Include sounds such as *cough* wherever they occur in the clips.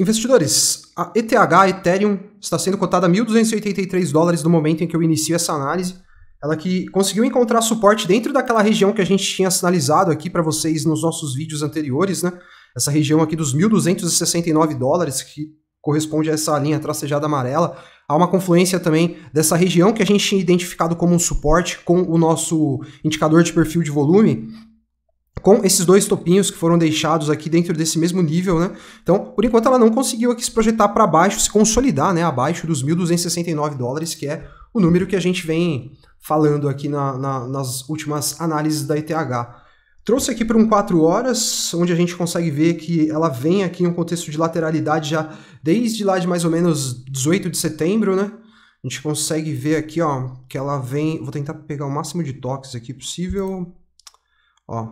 Investidores, a ETH, a Ethereum, está sendo cotada a 1.283 dólares no momento em que eu inicio essa análise. Ela que conseguiu encontrar suporte dentro daquela região que a gente tinha sinalizado aqui para vocês nos nossos vídeos anteriores, né? Essa região aqui dos 1.269 dólares, que corresponde a essa linha tracejada amarela. Há uma confluência também dessa região que a gente tinha identificado como um suporte com o nosso indicador de perfil de volume, com esses dois topinhos que foram deixados aqui dentro desse mesmo nível, né? Então, por enquanto ela não conseguiu aqui se projetar para baixo, se consolidar, né, abaixo dos 1.269 dólares, que é o número que a gente vem falando aqui na, na, nas últimas análises da ETH. Trouxe aqui para um 4 horas, onde a gente consegue ver que ela vem aqui em um contexto de lateralidade já desde lá de mais ou menos 18 de setembro, né? A gente consegue ver aqui, ó, que ela vem... Vou tentar pegar o máximo de toques aqui possível... Ó,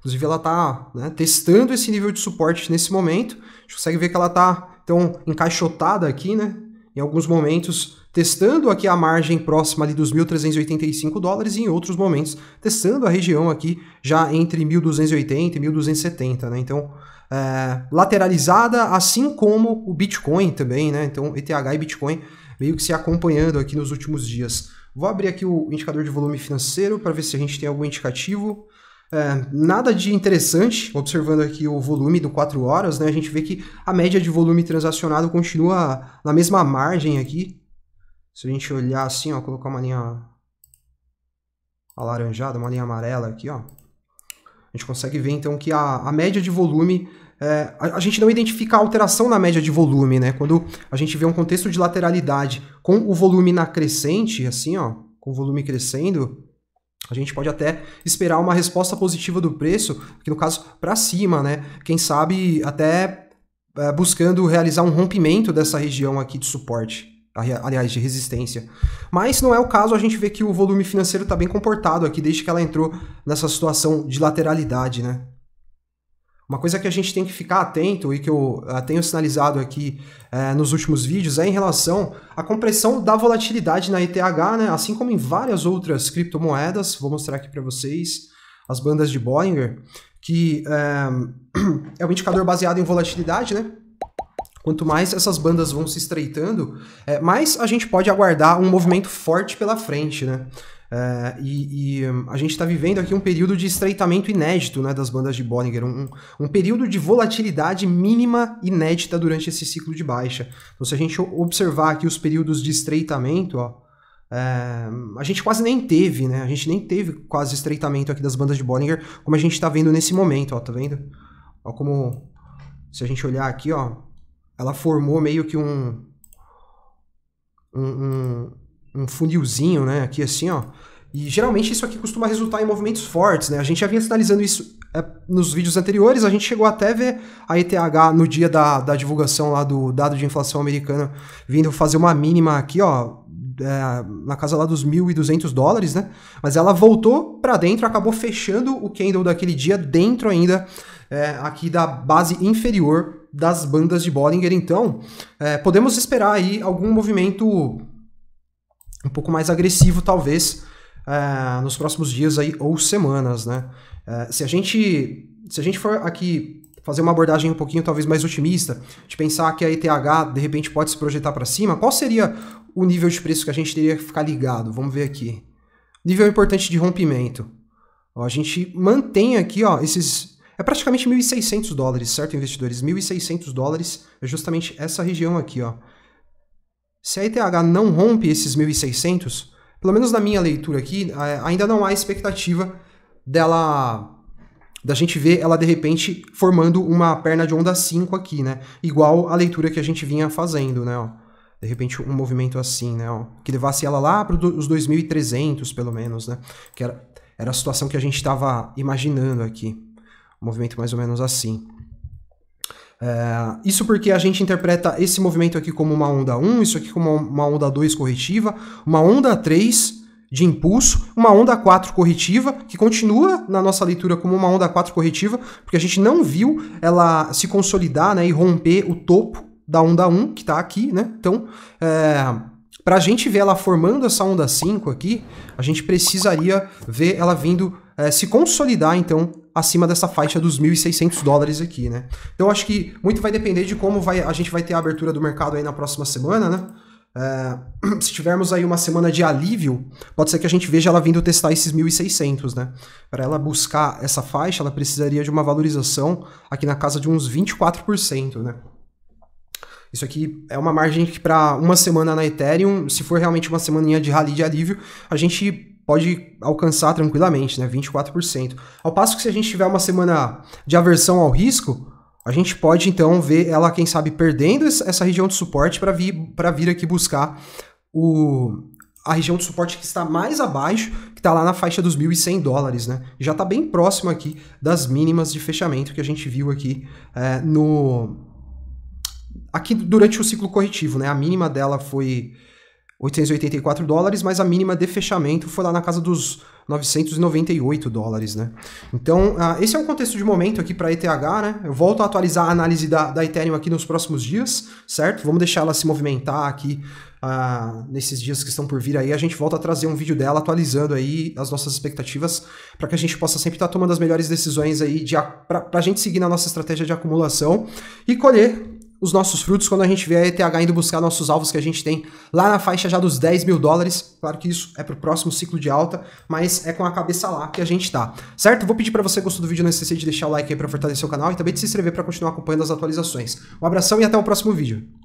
inclusive ela está né, testando esse nível de suporte nesse momento. A gente consegue ver que ela está então encaixotada aqui, né? Em alguns momentos testando aqui a margem próxima ali dos 1.385 dólares e em outros momentos testando a região aqui já entre 1.280 e 1.270, né? Então é, lateralizada, assim como o Bitcoin também, né? Então ETH e Bitcoin meio que se acompanhando aqui nos últimos dias. Vou abrir aqui o indicador de volume financeiro para ver se a gente tem algum indicativo. É, nada de interessante, observando aqui o volume do 4 horas, né? A gente vê que a média de volume transacionado continua na mesma margem aqui. Se a gente olhar assim, ó, colocar uma linha alaranjada, uma linha amarela aqui, ó. A gente consegue ver então que a, a média de volume é, a, a, gente não identifica a alteração na média de volume, né? Quando a gente vê um contexto de lateralidade com o volume na crescente, assim, ó, com o volume crescendo, a gente pode até esperar uma resposta positiva do preço, que no caso para cima, né? Quem sabe até é, buscando realizar um rompimento dessa região aqui de suporte, aliás, de resistência. Mas não é o caso, a gente vê que o volume financeiro está bem comportado aqui desde que ela entrou nessa situação de lateralidade, né? Uma coisa que a gente tem que ficar atento e que eu eh, tenho sinalizado aqui eh, nos últimos vídeos é em relação à compressão da volatilidade na ETH, né? assim como em várias outras criptomoedas. Vou mostrar aqui para vocês as bandas de Bollinger, que é, *clears throat* é um indicador baseado em volatilidade, né? Quanto mais essas bandas vão se estreitando, mais a gente pode aguardar um movimento forte pela frente, né? É, e, e, hum, a gente está vivendo aqui um período de estreitamento inédito né, das bandas de Bollinger, um, um, período de volatilidade mínima inédita durante esse ciclo de baixa. Então, se a gente observar aqui os períodos de estreitamento, ó, é, a gente quase nem teve, né? A gente nem teve quase estreitamento aqui das bandas de Bollinger, como a gente está vendo nesse momento, ó, tá vendo? Ó, como se a gente olhar aqui, ó, ela formou meio que um, um, um um funilzinho, né? Aqui assim, ó. E geralmente isso aqui costuma resultar em movimentos fortes, né? A gente já vinha sinalizando isso é, nos vídeos anteriores, a gente chegou até ver a ETH no dia da, da divulgação lá do dado de inflação americana vindo fazer uma mínima aqui, ó, é, na casa lá dos 1.200 dólares, né? Mas ela voltou para dentro, acabou fechando o candle daquele dia dentro ainda é, aqui da base inferior das bandas de Bollinger. Então, é, podemos esperar aí algum movimento um pouco mais agressivo, talvez, é, nos próximos dias aí, ou semanas, né? É, se, a gente, se a gente for aqui fazer uma abordagem um pouquinho talvez mais otimista, de pensar que a ETH de repente pode se projetar para cima, qual seria o nível de preço que a gente teria que ficar ligado? Vamos ver aqui. Nível importante de rompimento. Ó, a gente mantém aqui ó, esses. É praticamente 1.600 dólares, certo, investidores? 1.600 dólares é justamente essa região aqui, ó. Se a ETH não rompe esses 1.600, pelo menos na minha leitura aqui, ainda não há expectativa dela da gente ver ela de repente formando uma perna de onda 5 aqui, né? Igual a leitura que a gente vinha fazendo, né? Ó. De repente um movimento assim, né? Ó. Que levasse ela lá para os 2.300 pelo menos, né? Que era, era a situação que a gente estava imaginando aqui. Um movimento mais ou menos assim. É, isso porque a gente interpreta esse movimento aqui como uma onda 1, isso aqui como uma onda 2 corretiva, uma onda 3 de impulso, uma onda 4 corretiva, que continua na nossa leitura como uma onda 4 corretiva, porque a gente não viu ela se consolidar né, e romper o topo da onda 1, que está aqui, né? Então, é, para a gente ver ela formando essa onda 5 aqui, a gente precisaria ver ela vindo é, se consolidar, então, acima dessa faixa dos 1.600 dólares aqui, né? Então acho que muito vai depender de como vai, a gente vai ter a abertura do mercado aí na próxima semana, né? É, *clears throat* se tivermos aí uma semana de alívio, pode ser que a gente veja ela vindo testar esses 1.600, né? Para ela buscar essa faixa, ela precisaria de uma valorização aqui na casa de uns 24%, né? Isso aqui é uma margem que para uma semana na Ethereum, se for realmente uma semaninha de rally de alívio, a gente pode alcançar tranquilamente, né? 24%. Ao passo que se a gente tiver uma semana de aversão ao risco, a gente pode então ver ela, quem sabe, perdendo essa região de suporte para vir, para vir aqui buscar o, a região de suporte que está mais abaixo, que está lá na faixa dos 1.100 dólares, né? Já está bem próximo aqui das mínimas de fechamento que a gente viu aqui é, no... Aqui durante o ciclo corretivo, né? A mínima dela foi 884 dólares, mas a mínima de fechamento foi lá na casa dos 998 dólares, né? Então, uh, esse é um contexto de momento aqui para ETH, né? Eu volto a atualizar a análise da, da Ethereum aqui nos próximos dias, certo? Vamos deixar ela se movimentar aqui uh, nesses dias que estão por vir aí. A gente volta a trazer um vídeo dela atualizando aí as nossas expectativas para que a gente possa sempre estar tá tomando as melhores decisões aí para a gente seguir na nossa estratégia de acumulação e colher os nossos frutos quando a gente vê a ETH indo buscar nossos alvos que a gente tem lá na faixa já dos 10 mil dólares. Claro que isso é para o próximo ciclo de alta, mas é com a cabeça lá que a gente está Certo? Vou pedir para você que gostou do vídeo, não esqueça de deixar o like aí para fortalecer o canal e também de se inscrever para continuar acompanhando as atualizações. Um abração e até o próximo vídeo.